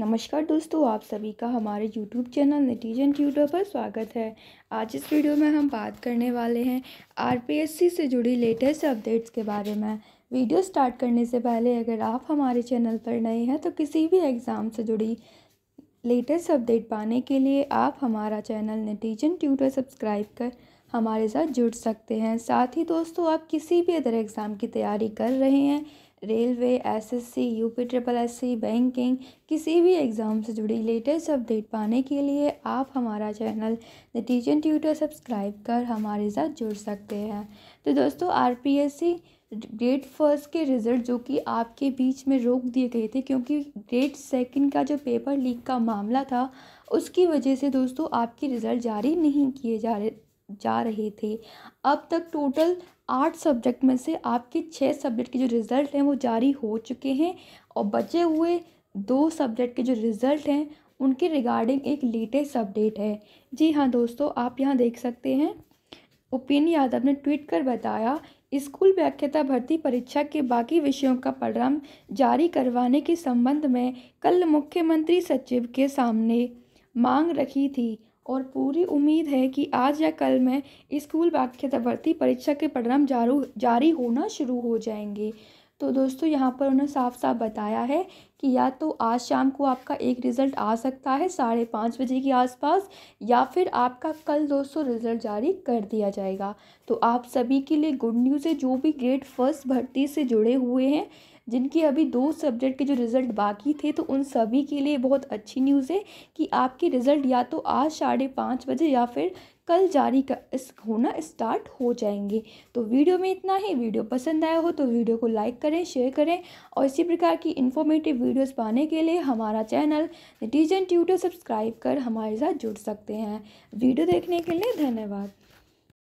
नमस्कार दोस्तों आप सभी का हमारे YouTube चैनल नटीजन ट्यूटर पर स्वागत है आज इस वीडियो में हम बात करने वाले हैं आर से जुड़ी लेटेस्ट अपडेट्स के बारे में वीडियो स्टार्ट करने से पहले अगर आप हमारे चैनल पर नए हैं तो किसी भी एग्ज़ाम से जुड़ी लेटेस्ट अपडेट पाने के लिए आप हमारा चैनल नटीजन ट्यूटर सब्सक्राइब कर हमारे साथ जुड़ सकते हैं साथ ही दोस्तों आप किसी भी अदर एग्ज़ाम की तैयारी कर रहे हैं railway SSC UP triple SC banking किसी भी एग्ज़ाम से जुड़ी लेटेस्ट अपडेट पाने के लिए आप हमारा चैनल नतीजन ट्यूटर सब्सक्राइब कर हमारे साथ जुड़ सकते हैं तो दोस्तों आरपीएससी ग्रेड फर्स्ट के रिज़ल्ट जो कि आपके बीच में रोक दिए गए थे क्योंकि ग्रेड सेकंड का जो पेपर लीक का मामला था उसकी वजह से दोस्तों आपके रिज़ल्ट जारी नहीं किए जा रहे जा रहे थे अब तक टोटल आठ सब्जेक्ट में से आपके छः सब्जेक्ट के जो रिज़ल्ट हैं वो जारी हो चुके हैं और बचे हुए दो सब्जेक्ट के जो रिज़ल्ट हैं उनके रिगार्डिंग एक लेटेस्ट अपडेट है जी हाँ दोस्तों आप यहाँ देख सकते हैं उपिन यादव ने ट्वीट कर बताया स्कूल व्याख्याता भर्ती परीक्षा के बाकी विषयों का परिणाम जारी करवाने के संबंध में कल मुख्यमंत्री सचिव के सामने मांग रखी थी और पूरी उम्मीद है कि आज या कल में स्कूल भर्ती परीक्षा के परिणाम जारू जारी होना शुरू हो जाएंगे तो दोस्तों यहाँ पर उन्होंने साफ साफ बताया है कि या तो आज शाम को आपका एक रिज़ल्ट आ सकता है साढ़े पाँच बजे के आसपास या फिर आपका कल दोस्तों रिज़ल्ट जारी कर दिया जाएगा तो आप सभी के लिए गुड न्यूज़ है जो भी ग्रेड फर्स्ट भर्ती से जुड़े हुए हैं जिनके अभी दो सब्जेक्ट के जो रिज़ल्ट बाकी थे तो उन सभी के लिए बहुत अच्छी न्यूज़ है कि आपके रिज़ल्ट या तो आज साढ़े पाँच बजे या फिर कल जारी इस होना स्टार्ट हो जाएंगे तो वीडियो में इतना ही वीडियो पसंद आया हो तो वीडियो को लाइक करें शेयर करें और इसी प्रकार की इन्फॉर्मेटिव वीडियोस पाने के लिए हमारा चैनल नटीजन ट्यूटर सब्सक्राइब कर हमारे साथ जुड़ सकते हैं वीडियो देखने के लिए धन्यवाद